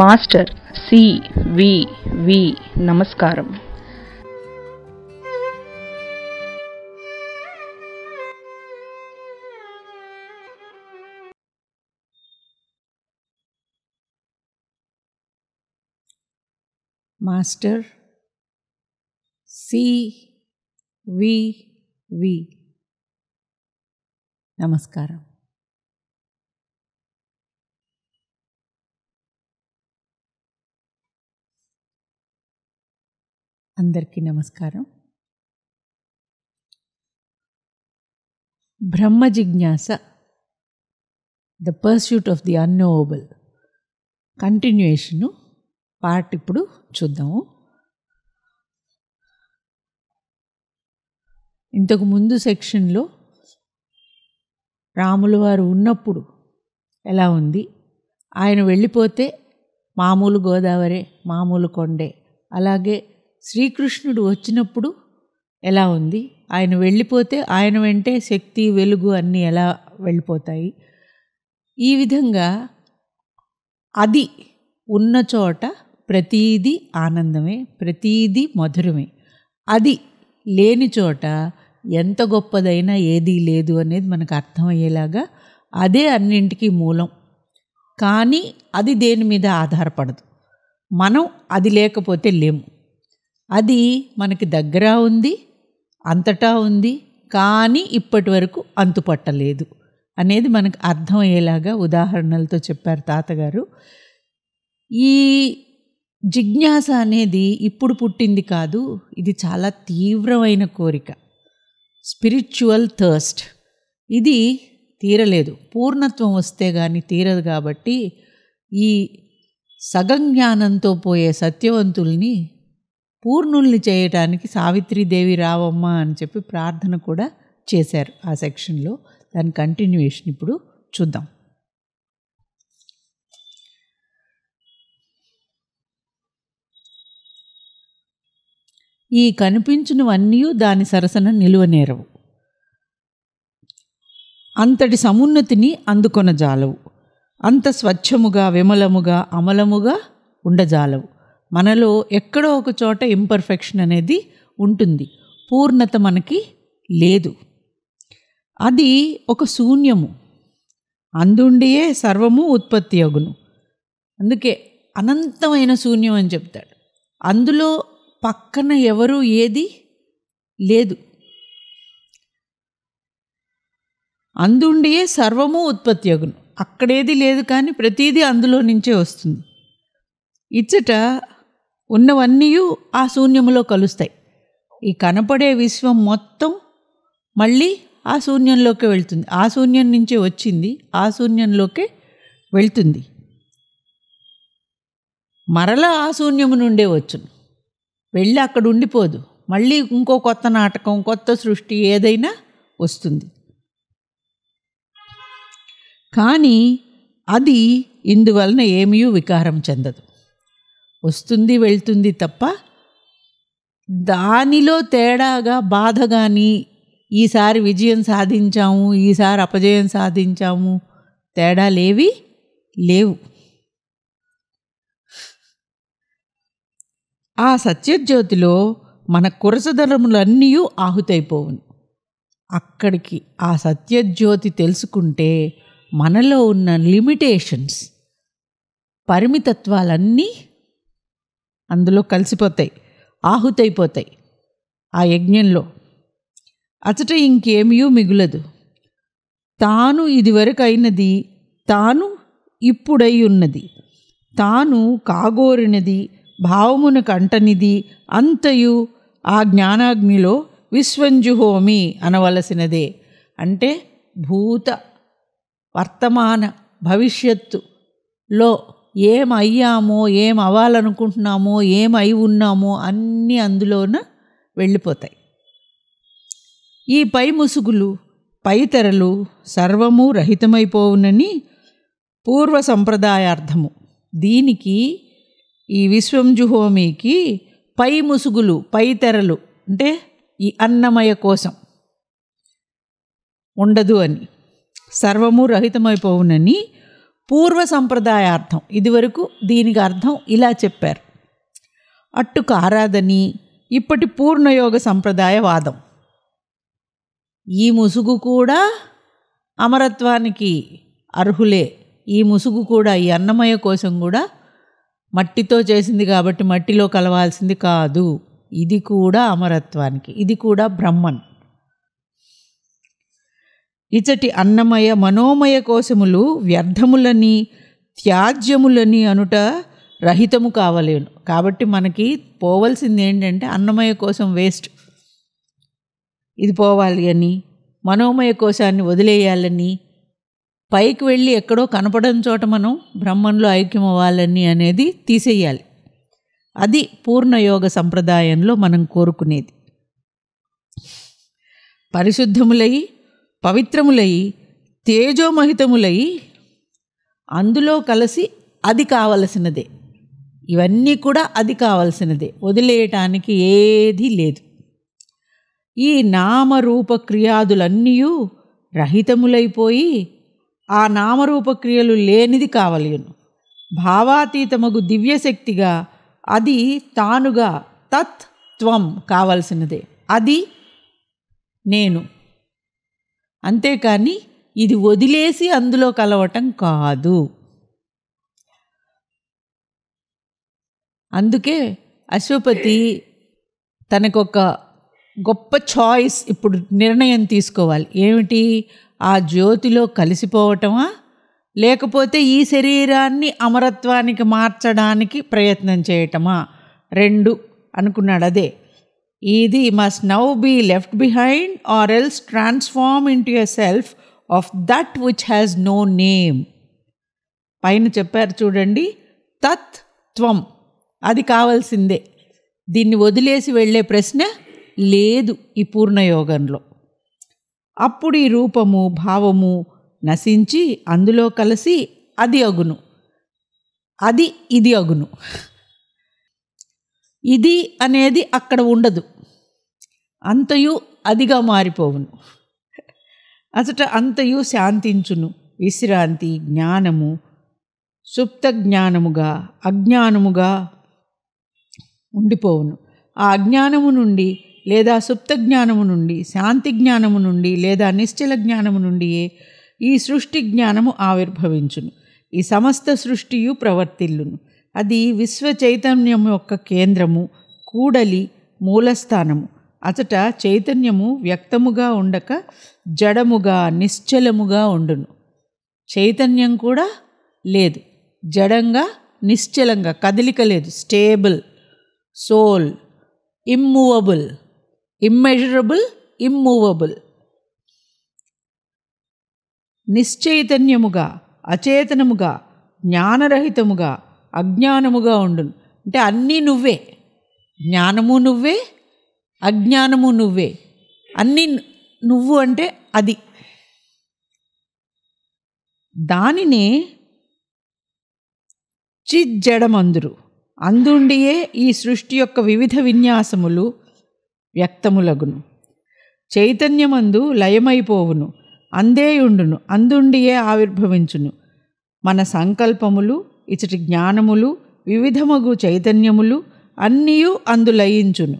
master C వి వి నమస్కారం master C వి వి నమస్కారం అందరికీ నమస్కారం Brahma Jijnasa the pursuit of the unknowable continuation part ఇప్పుడు చూద్దాము ఇంతకు ముందు సెక్షన్లో రాములు వారు ఉన్నప్పుడు ఎలా ఉంది ఆయన వెళ్ళిపోతే మామూలు గోదావరి మామూలు కొండే అలాగే శ్రీకృష్ణుడు వచ్చినప్పుడు ఎలా ఉంది ఆయన వెళ్ళిపోతే ఆయన వెంటే శక్తి వెలుగు అన్నీ ఎలా వెళ్ళిపోతాయి ఈ విధంగా అది ఉన్న చోట ప్రతీది ఆనందమే ప్రతీది మధురమే అది లేని చోట ఎంత గొప్పదైనా ఏదీ లేదు అనేది మనకు అర్థమయ్యేలాగా అదే అన్నింటికి మూలం కానీ అది దేని మీద ఆధారపడదు మనం అది లేకపోతే లేము అది మనకి దగ్గర ఉంది అంతటా ఉంది కానీ ఇప్పటి వరకు అంతుపట్టలేదు అనేది మనకు అర్థమయ్యేలాగా ఉదాహరణలతో చెప్పారు తాతగారు ఈ జిజ్ఞాస అనేది ఇప్పుడు పుట్టింది కాదు ఇది చాలా తీవ్రమైన కోరిక స్పిరిచువల్ థర్స్ట్ ఇది తీరలేదు పూర్ణత్వం వస్తే కానీ తీరదు కాబట్టి ఈ సగం జ్ఞానంతో పోయే సత్యవంతుల్ని పూర్ణుల్ని చేయటానికి సావిత్రీదేవి రావమ్మ అని చెప్పి ప్రార్థన కూడా చేశారు ఆ సెక్షన్లో దాని కంటిన్యూషన్ ఇప్పుడు చూద్దాం ఈ కనిపించినవన్నీ దాని సరసన నిలువనేరవు అంతటి సమున్నతిని అందుకొన జాలవు అంత స్వచ్ఛముగా విమలముగా అమలముగా ఉండజాలవు మనలో ఎక్కడో ఒక చోట ఇంపర్ఫెక్షన్ అనేది ఉంటుంది పూర్ణత మనకి లేదు అది ఒక శూన్యము అందుండియే సర్వము ఉత్పత్తి అగును అందుకే అనంతమైన శూన్యం అని చెప్తాడు అందులో పక్కన ఎవరు ఏది లేదు అందుండియే సర్వము ఉత్పత్తి అగును అక్కడేది లేదు కానీ ప్రతీది అందులో నుంచే వస్తుంది ఇచ్చట ఉన్నవన్నీ ఆ శూన్యంలో కలుస్తాయి ఈ కనపడే విశ్వం మొత్తం మళ్ళీ ఆ శూన్యంలోకి వెళ్తుంది ఆ శూన్యం నుంచే వచ్చింది ఆ శూన్యంలోకి వెళ్తుంది మరలా ఆ శూన్యము నుండే వచ్చును వెళ్ళి అక్కడ ఉండిపోదు మళ్ళీ ఇంకో కొత్త నాటకం కొత్త సృష్టి ఏదైనా వస్తుంది కానీ అది ఇందువలన ఏమీ వికారం చెందదు వస్తుంది వెళ్తుంది తప్ప దానిలో తేడాగా బాధ కానీ ఈసారి విజయం సాధించాము ఈసారి అపజయం సాధించాము తేడా లేవి లేవు ఆ సత్యజ్యోతిలో మన కురసధరములన్నీ ఆహుతైపోవు అక్కడికి ఆ సత్యజ్యోతి తెలుసుకుంటే మనలో ఉన్న లిమిటేషన్స్ పరిమితత్వాలన్నీ అందులో కలిసిపోతాయి ఆహుతైపోతాయి ఆ యజ్ఞంలో అచట ఇంకేమీయూ మిగులదు తాను ఇదివరకు అయినది తాను ఇప్పుడై ఉన్నది తాను కాగోరినది భావమున కంటనిది అంతయు ఆ జ్ఞానాగ్నిలో విశ్వంజుహోమి అనవలసినదే అంటే భూత వర్తమాన భవిష్యత్తులో ఏం అయ్యామో ఏం అవ్వాలనుకుంటున్నామో ఏం అయి ఉన్నామో అన్నీ అందులోన వెళ్ళిపోతాయి ఈ పై ముసుగులు పై తెరలు సర్వము రహితమైపోవునని పూర్వ సంప్రదాయార్థము దీనికి ఈ విశ్వంజుహోమికి పై ముసుగులు పై తెరలు అంటే ఈ అన్నమయ కోసం ఉండదు అని సర్వము రహితమైపోవునని పూర్వ సంప్రదాయ అర్థం ఇదివరకు దీనికి అర్థం ఇలా చెప్పారు అట్టు ఆరాధని ఇప్పటి పూర్ణయోగ సంప్రదాయ వాదం ఈ ముసుగు కూడా అమరత్వానికి అర్హులే ఈ ముసుగు కూడా ఈ అన్నమయ కోసం కూడా మట్టితో చేసింది కాబట్టి మట్టిలో కలవాల్సింది కాదు ఇది కూడా అమరత్వానికి ఇది కూడా బ్రహ్మన్ ఇచటి అన్నమయ మనోమయ కోశములు వ్యర్థములని త్యాజ్యములని అనుట రహితము కావలేను కాబట్టి మనకి పోవలసింది ఏంటంటే అన్నమయ కోసం వేస్ట్ ఇది పోవాలి అని మనోమయ కోశాన్ని వదిలేయాలని పైకి వెళ్ళి ఎక్కడో కనపడని చోట మనం బ్రహ్మంలో అవ్వాలని అనేది తీసేయాలి అది పూర్ణయోగ సంప్రదాయంలో మనం కోరుకునేది పరిశుద్ధములై పవిత్రములై తేజోమహితములై అందులో కలిసి అది కావలసినదే ఇవన్నీ కూడా అది కావలసినదే వదిలేయటానికి ఏదీ లేదు ఈ నామరూపక్రియాదులన్నీ రహితములైపోయి ఆ నామరూపక్రియలు లేనిది కావలయును భావాతీతమగు దివ్యశక్తిగా అది తానుగా తత్త్వం కావలసినదే అది నేను అంతేకాని ఇది వదిలేసి అందులో కలవటం కాదు అందుకే అశ్వపతి తనకొక గొప్ప చాయిస్ ఇప్పుడు నిర్ణయం తీసుకోవాలి ఏమిటి ఆ జ్యోతిలో కలిసిపోవటమా లేకపోతే ఈ శరీరాన్ని అమరత్వానికి మార్చడానికి ప్రయత్నం చేయటమా రెండు అనుకున్నాడు అదే ఇది must now be left behind or else transform into yourself of that which has no name పైన చెప్పారు చూడండి తత్ త్వం అది కావాల్సిందే దీన్ని వదిలేసి వెళ్ళే ప్రశ్న లేదు ఈ పూర్ణయోగంలో అప్పుడు ఈ రూపము భావము నశించి అందులో కలిసి అది అగును అది ఇది అగును ఇది అనేది అక్కడ ఉండదు అంతయు అదిగా మారిపోవును అసట అంతయు శాంతించును విశ్రాంతి జ్ఞానము సుప్త జ్ఞానముగా అజ్ఞానముగా ఉండిపోవును ఆ అజ్ఞానము నుండి లేదా సుప్త జ్ఞానము నుండి శాంతి జ్ఞానము నుండి లేదా నిశ్చల జ్ఞానము నుండియే ఈ సృష్టి జ్ఞానము ఆవిర్భవించును ఈ సమస్త సృష్టియు ప్రవర్తిల్లును అది విశ్వ చైతన్యం యొక్క కేంద్రము కూడలి మూలస్థానము అచట చైతన్యము వ్యక్తముగా ఉండక జడముగా నిశ్చలముగా ఉండును చైతన్యం కూడా లేదు జడంగా నిశ్చలంగా కదలిక లేదు stable soul immovable immeasurable immovable నిశ్చైతన్యముగా అచేతనముగా జ్ఞానరహితముగా అజ్ఞానముగా ఉండును అంటే అన్నీ నువ్వే జ్ఞానము నువ్వే అజ్ఞానము నువ్వే అన్నీ నువ్వు అంటే అది చి చిజ్జడమందురు అందుండియే ఈ సృష్టి యొక్క వివిధ విన్యాసములు వ్యక్తములగును చైతన్యమందు లయమైపోవును అందేయుండును అందుండియే ఆవిర్భవించును మన సంకల్పములు ఇచటి జ్ఞానములు వివిధమగు చైతన్యములు అన్నీ అందులయించును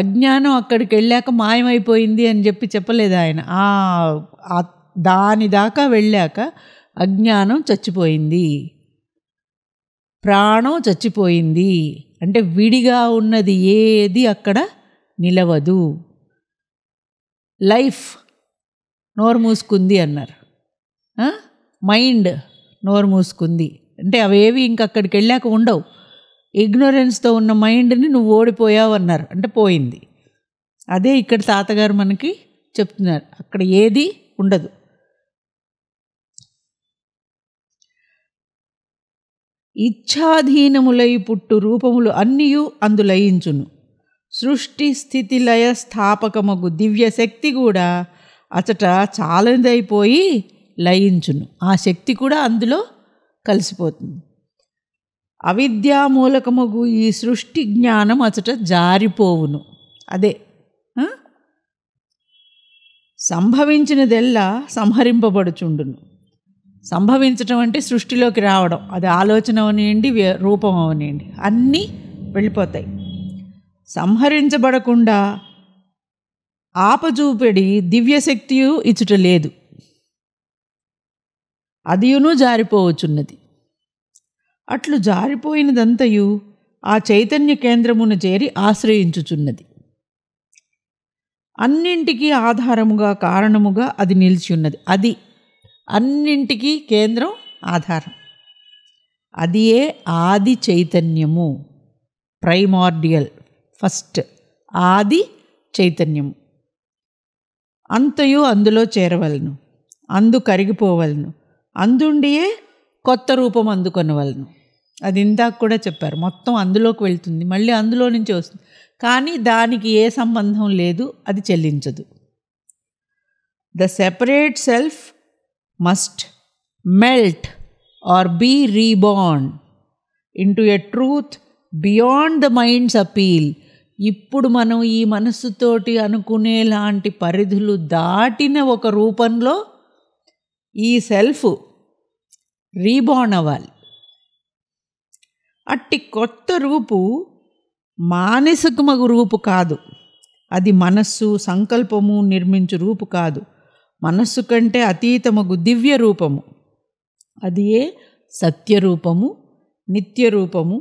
అజ్ఞానం అక్కడికి వెళ్ళాక మాయమైపోయింది అని చెప్పి చెప్పలేదు ఆయన దాని దాకా వెళ్ళాక అజ్ఞానం చచ్చిపోయింది ప్రాణం చచ్చిపోయింది అంటే విడిగా ఉన్నది ఏది అక్కడ నిలవదు లైఫ్ నోరు మూసుకుంది అన్నారు మైండ్ నోరు మూసుకుంది అంటే అవేవి ఇంక అక్కడికి వెళ్ళాక ఉండవు ఇగ్నోరెన్స్తో ఉన్న మైండ్ని నువ్వు ఓడిపోయావు అన్నారు అంటే పోయింది అదే ఇక్కడ తాతగారు మనకి చెప్తున్నారు అక్కడ ఏది ఉండదు ఇచ్ఛాధీనములై పుట్టు రూపములు అన్నియు అందులయించును సృష్టి స్థితి లయ స్థాపకమగు దివ్య శక్తి కూడా అచట చాలదైపోయి లయించును ఆ శక్తి కూడా అందులో కలిసిపోతుంది అవిద్యామూలకముగు ఈ సృష్టి జ్ఞానం అచట జారిపోవును అదే సంభవించినదెల్లా సంహరింపబడుచుండును సంభవించటం అంటే సృష్టిలోకి రావడం అది ఆలోచన అవనియండి రూపం అవనియండి అన్నీ వెళ్ళిపోతాయి సంహరించబడకుండా ఆపజూపెడి దివ్యశక్తియు ఇచ్చుట లేదు అదియును జారిపోవచున్నది అట్లు జారిపోయినదంతయు ఆ చైతన్య కేంద్రమును చేరి ఆశ్రయించుచున్నది అన్నింటికీ ఆధారముగా కారణముగా అది నిలిచి ఉన్నది అది అన్నింటికీ కేంద్రం ఆధారం అది ఏ ఆది చైతన్యము ప్రైమార్డియల్ ఫస్ట్ ఆది చైతన్యము అంతయు అందులో చేరవలను అందు కరిగిపోవలను అందుండియే కొత్త రూపం అందుకొనవలను అది ఇందాక కూడా చెప్పారు మొత్తం అందులోకి వెళ్తుంది మళ్ళీ అందులో నుంచి వస్తుంది కానీ దానికి ఏ సంబంధం లేదు అది చెల్లించదు the separate self must melt or be reborn into a truth beyond the mind's appeal ఇప్పుడు మనం ఈ మనస్సుతోటి అనుకునేలాంటి పరిధులు దాటిన ఒక రూపంలో ఈ సెల్ఫ్ రీబోర్న్ అవ్వాలి అట్టి కొత్త రూపు మానసికమగు రూపు కాదు అది మనస్సు సంకల్పము నిర్మించు రూపు కాదు మనస్సు కంటే అతీతమగు దివ్య రూపము అది ఏ సత్యరూపము నిత్యరూపము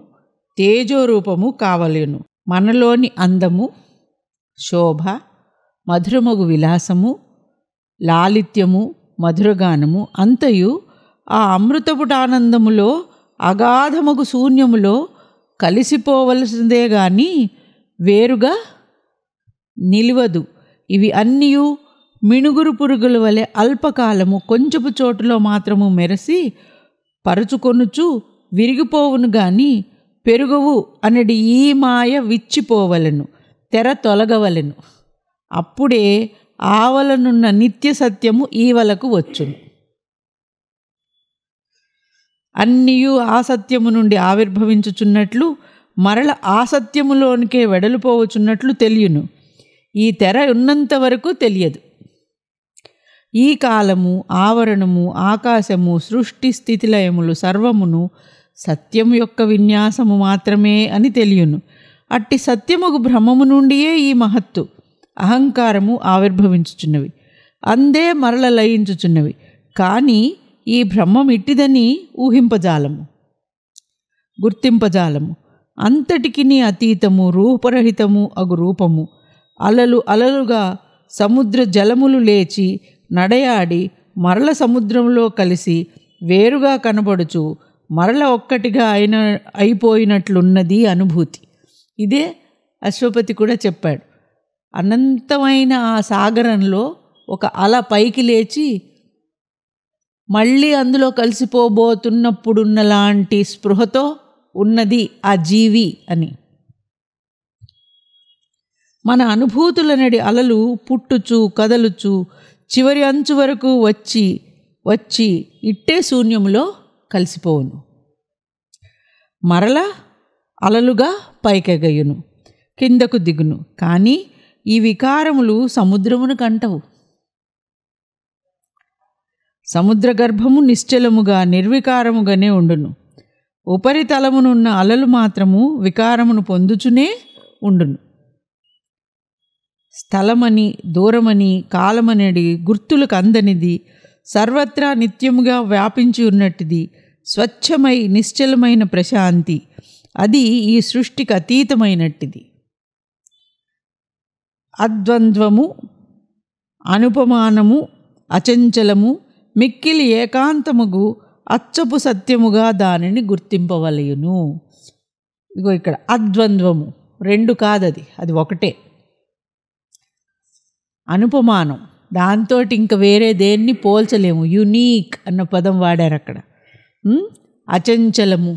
తేజోరూపము కావలేను మనలోని అందము శోభ మధురమగు విలాసము లాలిత్యము మధురగానము అంతయు ఆ అమృతపుటానందములో అగాధముగు శూన్యములో కలిసిపోవలసిందే గాని వేరుగా నిలవదు ఇవి అన్నీయు మిణుగురు పురుగుల వలె అల్పకాలము కొంచెపు చోటులో మాత్రము మెరసి పరుచుకొనుచు విరిగిపోవును గాని పెరుగవు అనడి ఈ మాయ విచ్చిపోవలను తెర తొలగవలను అప్పుడే ఆవలనున్న నిత్య సత్యము ఈవలకు వచ్చును అన్నియు ఆసత్యము నుండి ఆవిర్భవించుచున్నట్లు మరల ఆసత్యములోనికే వెడలిపోవచున్నట్లు తెలియను ఈ తెర ఉన్నంత వరకు తెలియదు ఈ కాలము ఆవరణము ఆకాశము సృష్టి స్థితిలయములు సర్వమును సత్యం యొక్క విన్యాసము మాత్రమే అని తెలియను అట్టి సత్యముకు భ్రమము నుండియే ఈ మహత్తు అహంకారము ఆవిర్భవించుచున్నవి అందే మరల లయించుచున్నవి కానీ ఈ భ్రమం ఇట్టిదని ఊహింపజాలము గుర్తింపజాలము అంతటికిని అతీతము రూపరహితము అగు రూపము అలలు అలలుగా సముద్ర జలములు లేచి నడయాడి మరల సముద్రంలో కలిసి వేరుగా కనబడుచు మరల ఒక్కటిగా అయిన అయిపోయినట్లున్నది అనుభూతి ఇదే అశ్వపతి కూడా చెప్పాడు అనంతమైన ఆ సాగరంలో ఒక అల పైకి లేచి మళ్ళీ అందులో కలిసిపోబోతున్నప్పుడున్నలాంటి స్పృహతో ఉన్నది ఆ జీవి అని మన అనుభూతులనడి అలలు పుట్టుచు కదలుచు చివరి అంచు వరకు వచ్చి వచ్చి ఇట్టే శూన్యములో కలిసిపోవును మరలా అలలుగా పైకెగయును కిందకు దిగును కానీ ఈ వికారములు సముద్రమును కంటవు సముద్ర గర్భము నిశ్చలముగా నిర్వికారముగానే ఉండును ఉపరితలమునున్న అలలు మాత్రము వికారమును పొందుచునే ఉండును స్థలమని దూరమని కాలమనేది గుర్తులకు అందనిది సర్వత్రా నిత్యముగా వ్యాపించి ఉన్నట్టుది స్వచ్ఛమై నిశ్చలమైన ప్రశాంతి అది ఈ సృష్టికి అతీతమైనట్టిది అద్వంద్వము అనుపమానము అచంచలము మిక్కిలి ఏకాంతముగు అచ్చపు సత్యముగా దానిని గుర్తింపవలయును ఇగో ఇక్కడ అద్వంద్వము రెండు కాదది అది ఒకటే అనుపమానం దాంతో ఇంక వేరే దేన్ని పోల్చలేము యునీక్ అన్న పదం వాడారు అక్కడ అచంచలము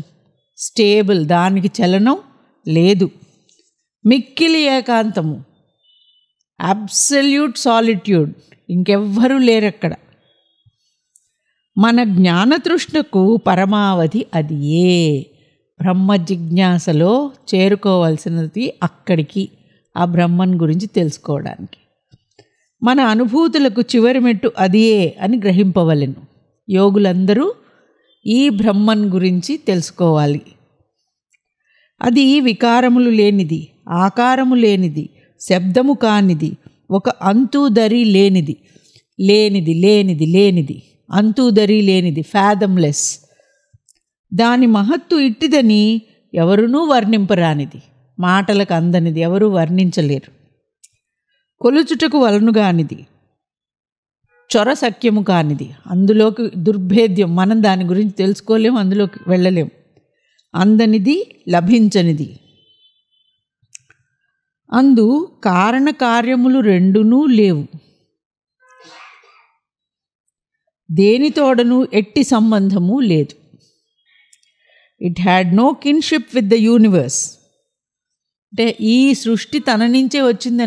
స్టేబుల్ దానికి చలనం లేదు మిక్కిలి ఏకాంతము అబ్సల్యూట్ సాలిట్యూడ్ ఇంకెవ్వరూ లేరక్కడ మన జ్ఞానతృష్ణకు పరమావధి అది ఏ బ్రహ్మ జిజ్ఞాసలో చేరుకోవాల్సినది అక్కడికి ఆ బ్రహ్మన్ గురించి తెలుసుకోవడానికి మన అనుభూతులకు చివరి మెట్టు అదియే అని గ్రహింపవలను యోగులందరూ ఈ బ్రహ్మన్ గురించి తెలుసుకోవాలి అది వికారములు లేనిది ఆకారము లేనిది శబ్దము కానిది ఒక అంతుదరి లేనిది లేనిది లేనిది లేనిది అంతుదరి లేనిది ఫ్యాదమ్లెస్ దాని మహత్తు ఇట్టిదని ఎవరునూ వర్ణింపరానిది మాటలకు అందనిది ఎవరూ వర్ణించలేరు కొలుచుటకు వలనుగానిది చొర సఖ్యము కానిది అందులోకి దుర్భేద్యం మనం దాని గురించి తెలుసుకోలేము అందులోకి వెళ్ళలేము అందనిది లభించనిది అందు కారణ కార్యములు రెండునూ లేవు దేనితోడను ఎట్టి సంబంధము లేదు it had no kinship with the universe అంటే ఈ సృష్టి తన నుంచే వచ్చింది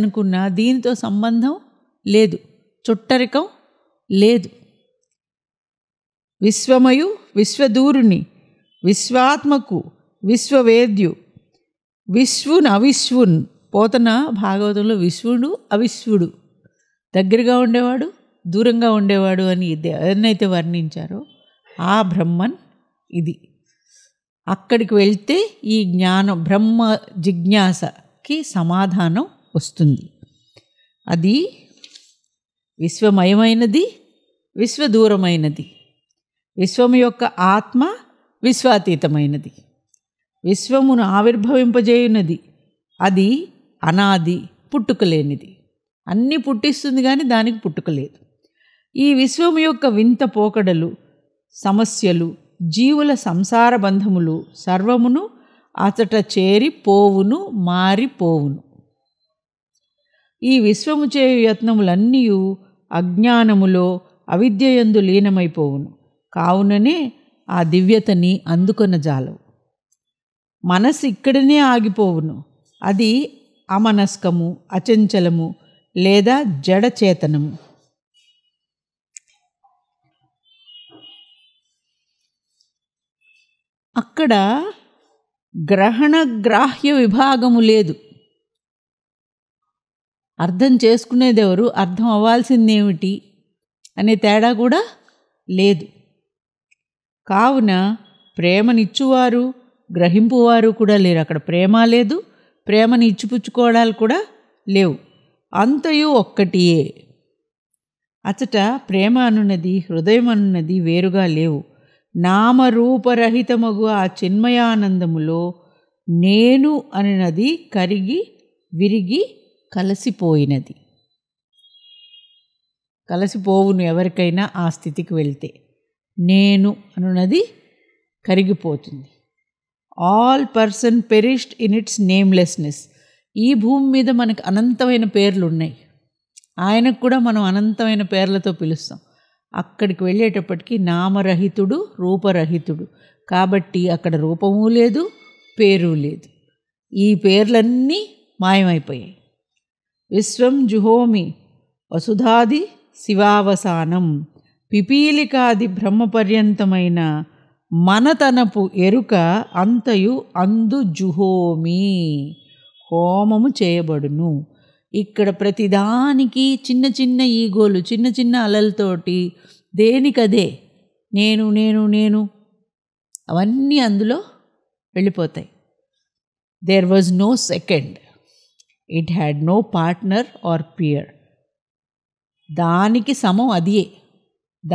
దీనితో సంబంధం లేదు చుట్టరికం లేదు విశ్వమయు విశ్వదూరుని విశ్వాత్మకు విశ్వవేద్యు విశ్వున్ అవిశ్వున్ పోతన భాగవతంలో విశ్వడు అవిశ్వడు దగ్గరగా ఉండేవాడు దూరంగా ఉండేవాడు అని ఎవరినైతే వర్ణించారో ఆ బ్రహ్మన్ ఇది అక్కడికి వెళ్తే ఈ జ్ఞానం బ్రహ్మ జిజ్ఞాసకి సమాధానం వస్తుంది అది విశ్వమయమైనది విశ్వదూరమైనది విశ్వం యొక్క ఆత్మ విశ్వాతీతమైనది విశ్వమును ఆవిర్భవింపజేయునది అది అనాది పుట్టుకలేనిది అన్నీ పుట్టిస్తుంది కానీ దానికి పుట్టుకలేదు ఈ విశ్వము యొక్క వింత పోకడలు సమస్యలు జీవుల సంసార బంధములు సర్వమును అతట చేరి పోవును మారిపోవును ఈ విశ్వము చే యత్నములన్నీ అజ్ఞానములో అవిద్యయందు లీనమైపోవును కావుననే ఆ దివ్యతని అందుకొన జాలవు మనసు ఇక్కడనే ఆగిపోవును అది అమనస్కము అచంచలము లేదా జడచేతనము అక్కడ గ్రహణ గ్రాహ్య విభాగము లేదు అర్థం ఎవరు అర్థం అవ్వాల్సిందేమిటి అనే తేడా కూడా లేదు కావున ప్రేమనిచ్చువారు గ్రహింపువారు కూడా లేరు అక్కడ ప్రేమ లేదు ప్రేమను ఇచ్చిపుచ్చుకోవడాలు కూడా లేవు అంతయు ఒక్కటియే అచట ప్రేమ అనున్నది హృదయం అనున్నది వేరుగా లేవు నామరూపరహితమగు ఆ చిన్మయానందములో నేను అన్నది కరిగి విరిగి కలిసిపోయినది కలిసిపోవును ఎవరికైనా ఆ స్థితికి వెళ్తే నేను అనున్నది కరిగిపోతుంది all person perished in its namelessness ఈ భూమి మీద మనకు అనంతమైన పేర్లు ఉన్నాయి ఆయనకు కూడా మనం అనంతమైన పేర్లతో పిలుస్తాం అక్కడికి వెళ్ళేటప్పటికీ నామరహితుడు రూపరహితుడు కాబట్టి అక్కడ రూపము లేదు పేరు లేదు ఈ పేర్లన్నీ మాయమైపోయాయి విశ్వం జుహోమి వసుధాది శివావసానం పిపీలికాది బ్రహ్మపర్యంతమైన మనతనపు ఎరుక అంతయు అందు జుహోమి హోమము చేయబడును ఇక్కడ ప్రతిదానికి చిన్న చిన్న ఈగోలు చిన్న చిన్న అలలతోటి దేనికదే నేను నేను నేను అవన్నీ అందులో వెళ్ళిపోతాయి there was no second it had no partner or peer దానికి సమం అదియే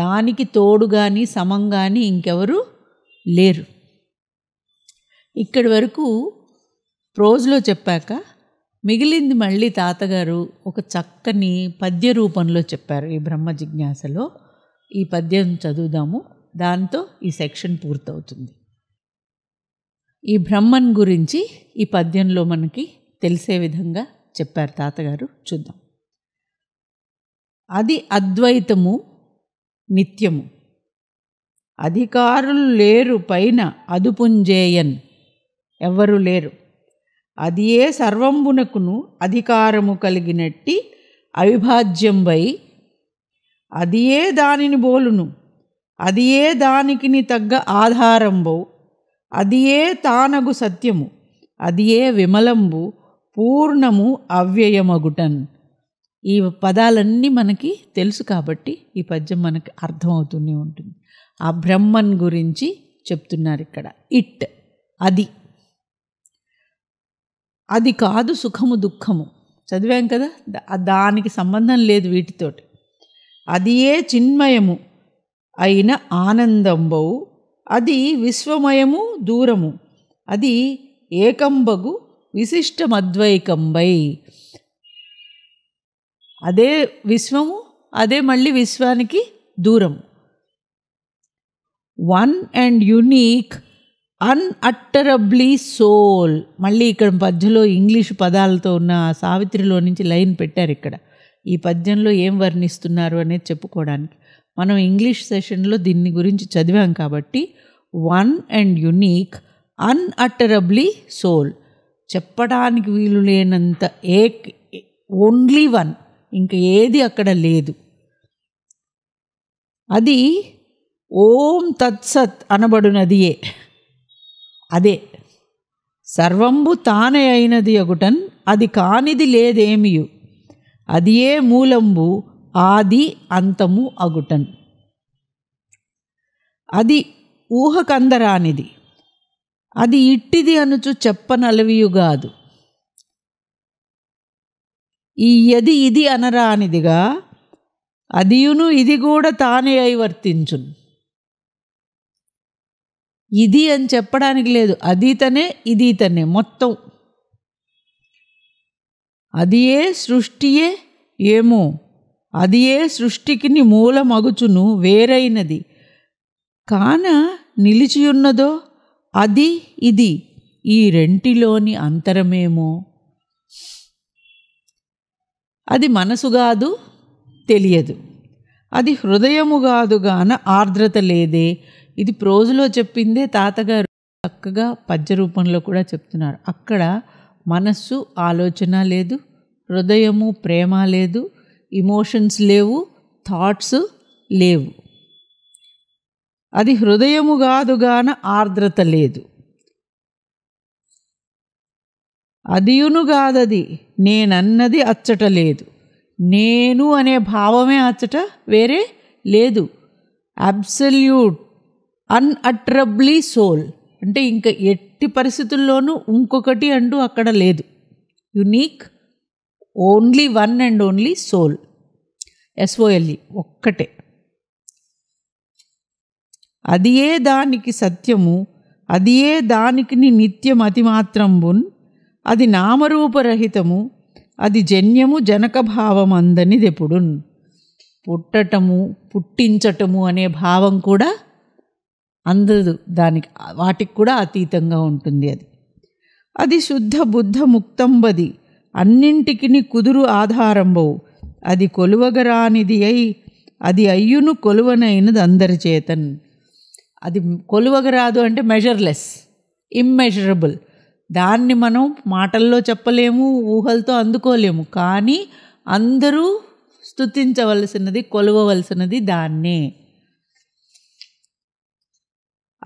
దానికి తోడు కానీ సమం కానీ ఇంకెవరు లేరు ఇక్కడి వరకు ప్రోజ్లో చెప్పాక మిగిలింది మళ్ళీ తాతగారు ఒక చక్కని పద్య రూపంలో చెప్పారు ఈ బ్రహ్మ జిజ్ఞాసలో ఈ పద్యం చదువుదాము దాంతో ఈ సెక్షన్ పూర్తవుతుంది ఈ బ్రహ్మన్ గురించి ఈ పద్యంలో మనకి తెలిసే విధంగా చెప్పారు తాతగారు చూద్దాం అది అద్వైతము నిత్యము అధికారులు లేరు పైన అదుపుంజేయన్ ఎవ్వరు లేరు అది ఏ సర్వంబునకును అధికారము కలిగినట్టి వై అది ఏ దానిని బోలును అది ఏ దానికిని తగ్గ ఆధారంబో అది ఏ తానగు సత్యము అది ఏ విమలంబు పూర్ణము అవ్యయమగుటన్ ఈ పదాలన్నీ మనకి తెలుసు కాబట్టి ఈ పద్యం మనకి అర్థమవుతూనే ఉంటుంది ఆ బ్రహ్మన్ గురించి చెప్తున్నారు ఇక్కడ ఇట్ అది అది కాదు సుఖము దుఃఖము చదివాం కదా దానికి సంబంధం లేదు వీటితోటి అది ఏ చిన్మయము అయిన ఆనందంబవు అది విశ్వమయము దూరము అది ఏకంబగు విశిష్టమద్వైకంబై అదే విశ్వము అదే మళ్ళీ విశ్వానికి దూరం one and unique unutterably soul మళ్ళీ ఇక్కడ పద్యంలో ఇంగ్లీష్ పదాలతో ఉన్న సావిత్రిలో నుంచి లైన్ పెట్టారు ఇక్కడ ఈ పద్యంలో ఏం వర్ణిస్తున్నారు అనేది చెప్పుకోవడానికి మనం ఇంగ్లీష్ సెషన్లో దీన్ని గురించి చదివాం కాబట్టి one and unique unutterably soul చెప్పడానికి వీలు లేనంత ఏ ఓన్లీ వన్ ఇంకా ఏది అక్కడ లేదు అది ఓం తత్సత్ అనబడునదియే అదే సర్వంబు తానే అయినది ఒకటన్ అది కానిది లేదేమియు అది ఏ మూలంబు ఆది అంతము అగుటన్ అది ఊహకందరానిది అది ఇట్టిది అనుచు చెప్పనలవియుగాదు ఈ ఎది ఇది అనరానిదిగా అదియును ఇది కూడా తానే అయి వర్తించును ఇది అని చెప్పడానికి లేదు అదితనే ఇదితనే మొత్తం అది ఏ సృష్టియే ఏమో అది ఏ సృష్టికిని మూలమగుచును వేరైనది కాన నిలిచియున్నదో అది ఇది ఈ రెంటిలోని అంతరమేమో అది మనసు కాదు తెలియదు అది హృదయము కాదు గాన ఆర్ద్రత లేదే ఇది ప్రోజులో చెప్పిందే తాతగారు చక్కగా పద్య రూపంలో కూడా చెప్తున్నారు అక్కడ మనస్సు ఆలోచన లేదు హృదయము ప్రేమ లేదు ఇమోషన్స్ లేవు థాట్స్ లేవు అది హృదయము కాదుగాన ఆర్ద్రత లేదు అదియును కాదది నేనన్నది అచ్చట లేదు నేను అనే భావమే అచ్చట వేరే లేదు అబ్సల్యూట్ అన్అట్రబ్లీ సోల్ అంటే ఇంకా ఎట్టి పరిస్థితుల్లోనూ ఇంకొకటి అంటూ అక్కడ లేదు unique only one and only soul S O L E ఒక్కటే అది ఏ దానికి సత్యము అది ఏ దానికి నిత్యం అతిమాత్రంబున్ అది నామరూపరహితము అది జన్యము జనకభావం అందనిదెప్పుడున్ పుట్టటము పుట్టించటము అనే భావం కూడా అందదు దానికి వాటికి కూడా అతీతంగా ఉంటుంది అది అది శుద్ధ బుద్ధ ముక్తంబది అన్నింటికి కుదురు ఆధారంబవు అది కొలువగరానిది అయి అది అయ్యును కొలువనైనది అందరి చేతన్ అది కొలువగరాదు అంటే మెజర్లెస్ ఇమ్మెజరబుల్ దాన్ని మనం మాటల్లో చెప్పలేము ఊహలతో అందుకోలేము కానీ అందరూ స్థుతించవలసినది కొలవవలసినది దాన్నే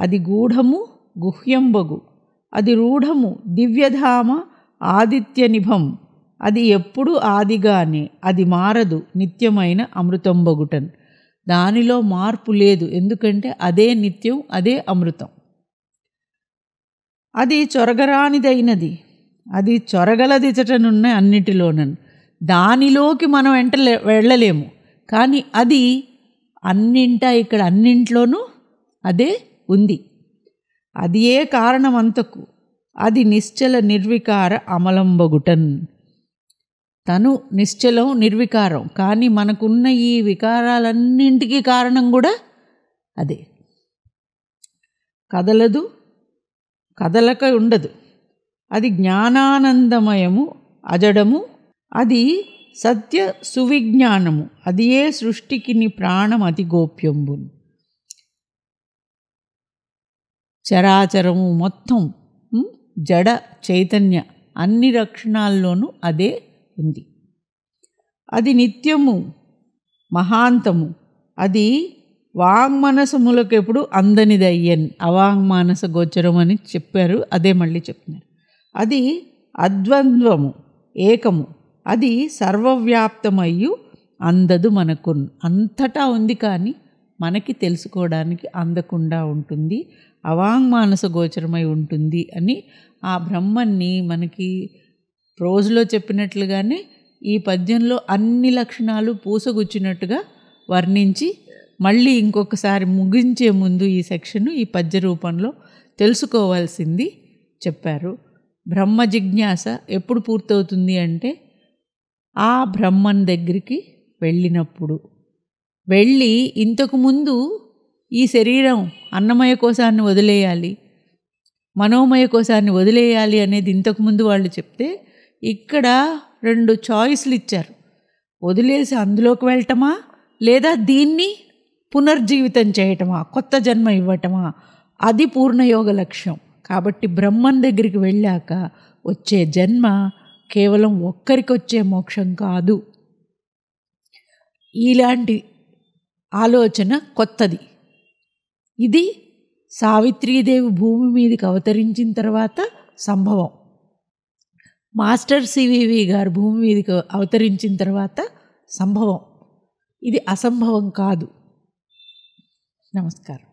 అది గూఢము గుహ్యంబగు అది రూఢము దివ్యధామ ఆదిత్యనిభం అది ఎప్పుడు ఆదిగానే అది మారదు నిత్యమైన అమృతంబగుటన్ దానిలో మార్పు లేదు ఎందుకంటే అదే నిత్యం అదే అమృతం అది చొరగరానిదైనది అది చొరగల దిచటనున్న అన్నిటిలోనన్ దానిలోకి మనం వెంట వెళ్ళలేము కానీ అది అన్నింట ఇక్కడ అన్నింట్లోనూ అదే ఉంది అది ఏ కారణమంతకు అది నిశ్చల నిర్వికార అమలంబగుటన్ తను నిశ్చలం నిర్వికారం కానీ మనకున్న ఈ వికారాలన్నింటికీ కారణం కూడా అదే కదలదు కదలక ఉండదు అది జ్ఞానానందమయము అజడము అది సత్య సువిజ్ఞానము అది ఏ సృష్టికిని ప్రాణం అతి గోప్యంబును చరాచరము మొత్తం జడ చైతన్య అన్ని రక్షణాల్లోనూ అదే ఉంది అది నిత్యము మహాంతము అది వాంగ్మనసములకెప్పుడు అయ్యన్ అవాంగ్మానస గోచరం అని చెప్పారు అదే మళ్ళీ చెప్తున్నారు అది అద్వంద్వము ఏకము అది సర్వవ్యాప్తమయ్యు అందదు మనకు అంతటా ఉంది కానీ మనకి తెలుసుకోవడానికి అందకుండా ఉంటుంది అవాంగ్మానస గోచరమై ఉంటుంది అని ఆ బ్రహ్మన్ని మనకి రోజులో చెప్పినట్లుగానే ఈ పద్యంలో అన్ని లక్షణాలు పూసగుచ్చినట్టుగా వర్ణించి మళ్ళీ ఇంకొకసారి ముగించే ముందు ఈ సెక్షన్ ఈ పద్య రూపంలో తెలుసుకోవాల్సింది చెప్పారు బ్రహ్మ జిజ్ఞాస ఎప్పుడు పూర్తవుతుంది అంటే ఆ బ్రహ్మన్ దగ్గరికి వెళ్ళినప్పుడు వెళ్ళి ఇంతకుముందు ఈ శరీరం అన్నమయ కోశాన్ని వదిలేయాలి మనోమయ కోశాన్ని వదిలేయాలి అనేది ఇంతకుముందు వాళ్ళు చెప్తే ఇక్కడ రెండు చాయిస్లు ఇచ్చారు వదిలేసి అందులోకి వెళ్ళటమా లేదా దీన్ని పునర్జీవితం చేయటమా కొత్త జన్మ ఇవ్వటమా అది పూర్ణయోగ లక్ష్యం కాబట్టి బ్రహ్మం దగ్గరికి వెళ్ళాక వచ్చే జన్మ కేవలం ఒక్కరికి వచ్చే మోక్షం కాదు ఇలాంటి ఆలోచన కొత్తది ఇది సావిత్రీదేవి భూమి మీదకి అవతరించిన తర్వాత సంభవం మాస్టర్ సివివి గారు భూమి మీదకి అవతరించిన తర్వాత సంభవం ఇది అసంభవం కాదు నమస్కారం